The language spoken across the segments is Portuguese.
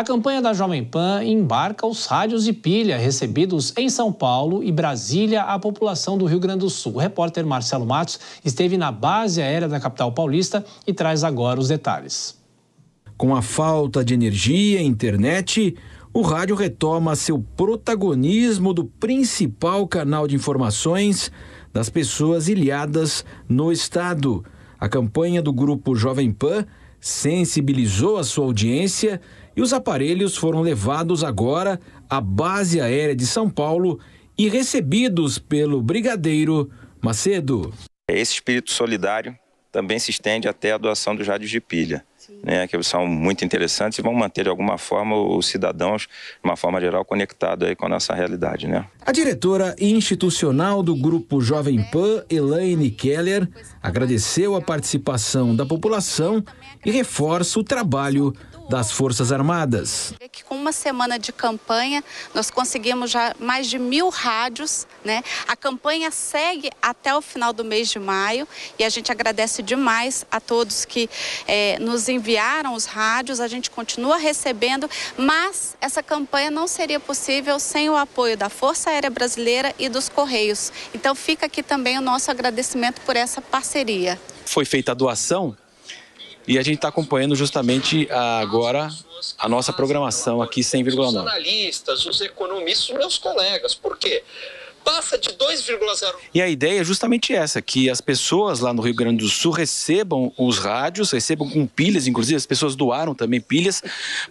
A campanha da Jovem Pan embarca os rádios de pilha recebidos em São Paulo e Brasília à população do Rio Grande do Sul. O repórter Marcelo Matos esteve na base aérea da capital paulista e traz agora os detalhes. Com a falta de energia e internet, o rádio retoma seu protagonismo do principal canal de informações das pessoas ilhadas no estado. A campanha do grupo Jovem Pan sensibilizou a sua audiência e os aparelhos foram levados agora à base aérea de São Paulo e recebidos pelo Brigadeiro Macedo. Esse espírito solidário também se estende até a doação dos rádios de pilha né, que são muito interessantes e vão manter de alguma forma os cidadãos, de uma forma geral, conectados aí com a nossa realidade. Né? A diretora institucional do Grupo Jovem Pan, Elaine Keller, agradeceu a participação da população e reforça o trabalho das Forças Armadas. Que com uma semana de campanha, nós conseguimos já mais de mil rádios. Né? A campanha segue até o final do mês de maio e a gente agradece demais a todos que eh, nos enviaram os rádios, a gente continua recebendo, mas essa campanha não seria possível sem o apoio da Força Aérea Brasileira e dos Correios. Então fica aqui também o nosso agradecimento por essa parceria. Foi feita a doação e a gente está acompanhando justamente agora a nossa programação aqui 100,9. Os jornalistas, os economistas, meus colegas. Por quê? passa de 2,01. E a ideia é justamente essa, que as pessoas lá no Rio Grande do Sul recebam os rádios, recebam com pilhas, inclusive as pessoas doaram também pilhas,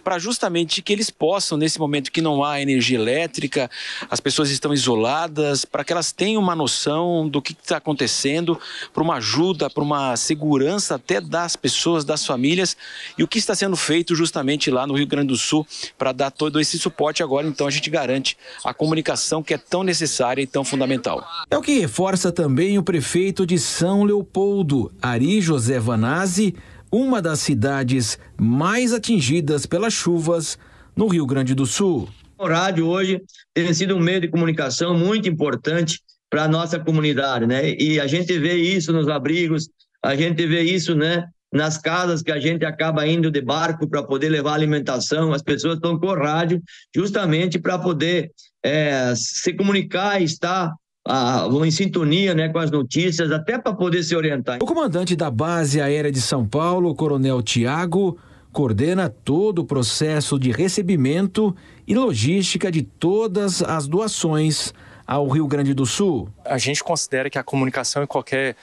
para justamente que eles possam, nesse momento que não há energia elétrica, as pessoas estão isoladas, para que elas tenham uma noção do que está acontecendo, para uma ajuda, para uma segurança até das pessoas, das famílias, e o que está sendo feito justamente lá no Rio Grande do Sul para dar todo esse suporte agora, então a gente garante a comunicação que é tão necessária área tão fundamental. É o que reforça também o prefeito de São Leopoldo, Ari José Vanazzi, uma das cidades mais atingidas pelas chuvas no Rio Grande do Sul. O rádio hoje tem sido um meio de comunicação muito importante para a nossa comunidade, né? E a gente vê isso nos abrigos, a gente vê isso, né, nas casas que a gente acaba indo de barco para poder levar alimentação, as pessoas estão com o rádio justamente para poder é, se comunicar e estar ah, em sintonia né, com as notícias, até para poder se orientar. O comandante da Base Aérea de São Paulo, Coronel Tiago, coordena todo o processo de recebimento e logística de todas as doações ao Rio Grande do Sul. A gente considera que a comunicação em qualquer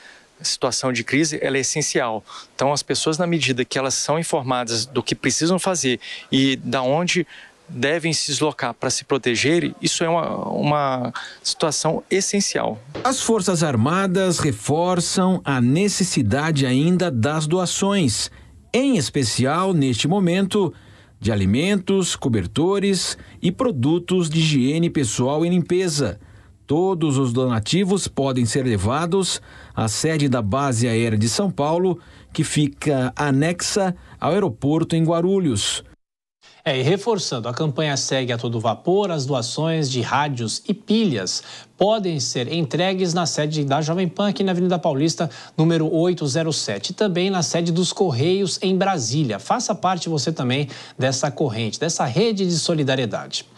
situação de crise ela é essencial. Então, as pessoas, na medida que elas são informadas do que precisam fazer e da onde devem se deslocar para se proteger, isso é uma, uma situação essencial. As Forças Armadas reforçam a necessidade ainda das doações, em especial neste momento de alimentos, cobertores e produtos de higiene pessoal e limpeza Todos os donativos podem ser levados à sede da Base Aérea de São Paulo, que fica anexa ao aeroporto em Guarulhos. É, e reforçando, a campanha segue a todo vapor, as doações de rádios e pilhas podem ser entregues na sede da Jovem Pan, aqui na Avenida Paulista, número 807, e também na sede dos Correios, em Brasília. Faça parte você também dessa corrente, dessa rede de solidariedade.